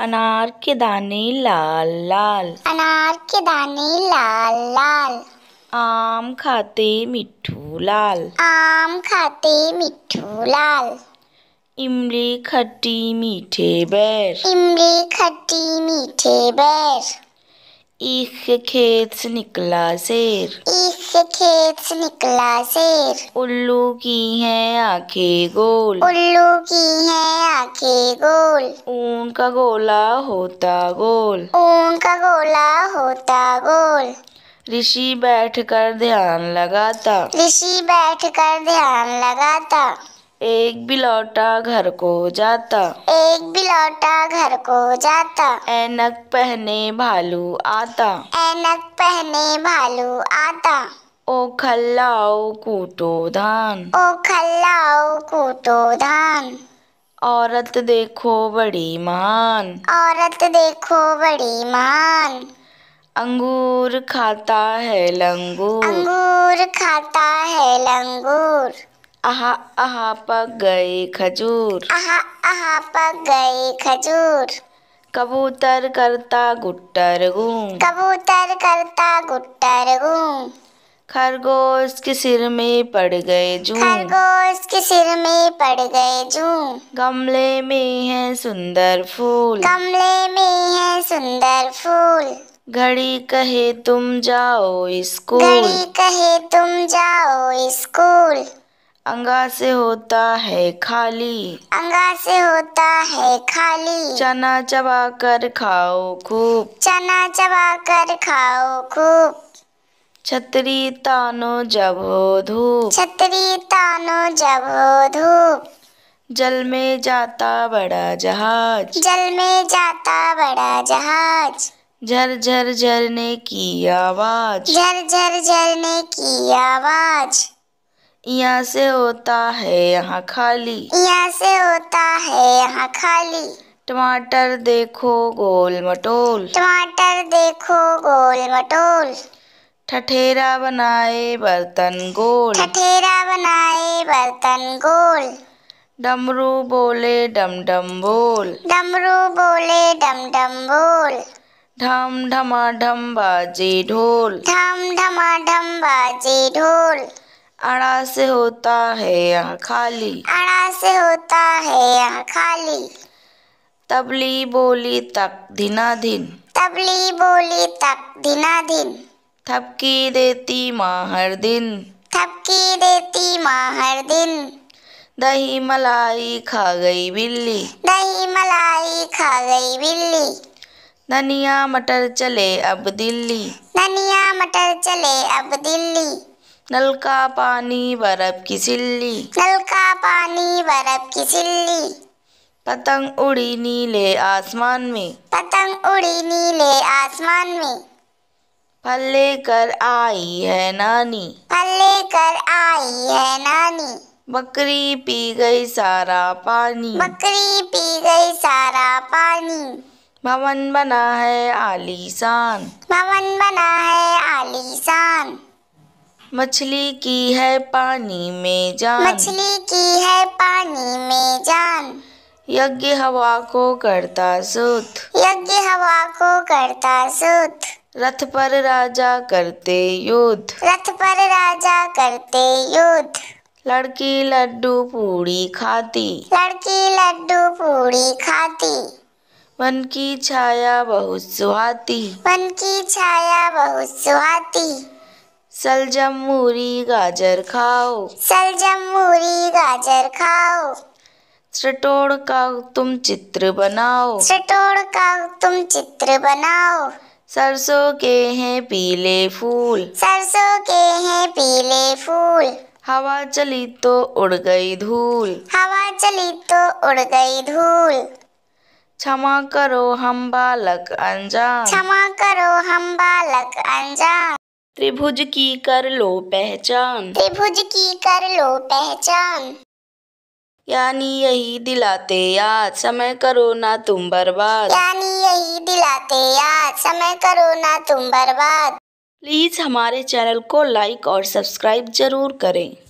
अनार के दाने लाल लाल अनार के दाने लाल लाल आम खाते मिठू लाल आम खाते मिठू लाल इमली खट्टी मीठे बैर इमली खट्टी मीठे बैर ईख के खेत से निकला शेर ईख के खेत से निकला शेर उल्लू की है आंखें गोल उल्लू की है के गोल ऊन का गोला होता गोल ऊन का गोला होता गोल ऋषि बैठकर ध्यान लगाता ऋषि बैठकर ध्यान लगाता एक बिलौटा घर को जाता एक बिलौटा घर को जाता ऐनक पहने भालू आता ऐनक पहने भालू आता ओ खल्लाओ कूटो धान ओ खल्लाओ कूटो धान औरत देखो बड़ी महान औरत देखो बड़ी महान अंगूर खाता है लंगूर अंगूर खाता है लंगूर आहा आहा पक गए खजूर आहा आहा पक गए खजूर कबूतर करता गुट्टर गूं कबूतर करता गुट्टर गूं खरगोश के सिर में पड़ गए जू खरगोश के सिर में पड़ गए जू गमले में है सुंदर फूल गमले में है सुंदर फूल घड़ी कहे तुम जाओ स्कूल घड़ी कहे तुम जाओ स्कूल अंगा से होता है खाली अंगा से होता है खाली चना चबा कर खाओ खूब चना चबा कर खाओ खूब छतरी तानो जब धूप छतरी तानो जब धूप जल में जाता बड़ा जहाज जल में जाता बड़ा जहाज झर झरने की आवाज झर झरने की आवाज यहाँ से होता है यहाँ खाली यहाँ से होता है यहाँ खाली टमाटर देखो गोल मटोल टमाटर देखो गोल मटोल ठठेरा बनाए बर्तन गोल ठठेरा बनाए बर्तन गोल डमरू बोले डम डम बोल डमरू बोले डम डम बोल ढम ढमा ढम बाजे ढोल ढम ढमा ढम बाजे ढोल अड़ा से होता है यहाँ खाली अड़ा से होता है यहाँ खाली तबली बोली तक दिना दिन तबली बोली तक दिना दिन थपकी देती माँ हर दिन थपकी देती माँ हर दिन दही मलाई खा गई बिल्ली दही मलाई खा गई बिल्ली धनिया मटर चले अब दिल्ली धनिया मटर चले अब दिल्ली नल का पानी बर्फ की सिल्ली नल का पानी बर्फ की सिल्ली पतंग उड़ी नीले आसमान में पतंग उड़ी नीले आसमान में फल लेकर आई है नानी फल लेकर आई है नानी बकरी पी गई सारा पानी बकरी पी गई सारा पानी भवन बना है आलीशान भवन बना है आलीशान मछली की है पानी में जान मछली की है पानी में जान यज्ञ हवा को करता सूत यज्ञ हवा को करता सूत रथ पर राजा करते युद्ध रथ पर राजा करते युद्ध लड़की लड्डू पूड़ी खाती लड़की लड्डू पूड़ी खाती मन की छाया बहुत सुहाती मन की छाया बहुत सुहाती सलजम मूरी गाजर खाओ सलजम मूरी गाजर खाओ सटोड़ का तुम चित्र बनाओ सटोड़ का तुम चित्र बनाओ सरसों के हैं पीले फूल सरसों के हैं पीले फूल हवा चली तो उड़ गई धूल हवा चली तो उड़ गई धूल क्षमा करो हम बालक अनजान क्षमा करो हम बालक अनजान त्रिभुज की कर लो पहचान त्रिभुज की कर लो पहचान यानी यही दिलाते याद समय करो ना तुम बर्बाद यानी यही दिलाते याद समय करो ना तुम बर्बाद प्लीज़ हमारे चैनल को लाइक और सब्सक्राइब जरूर करें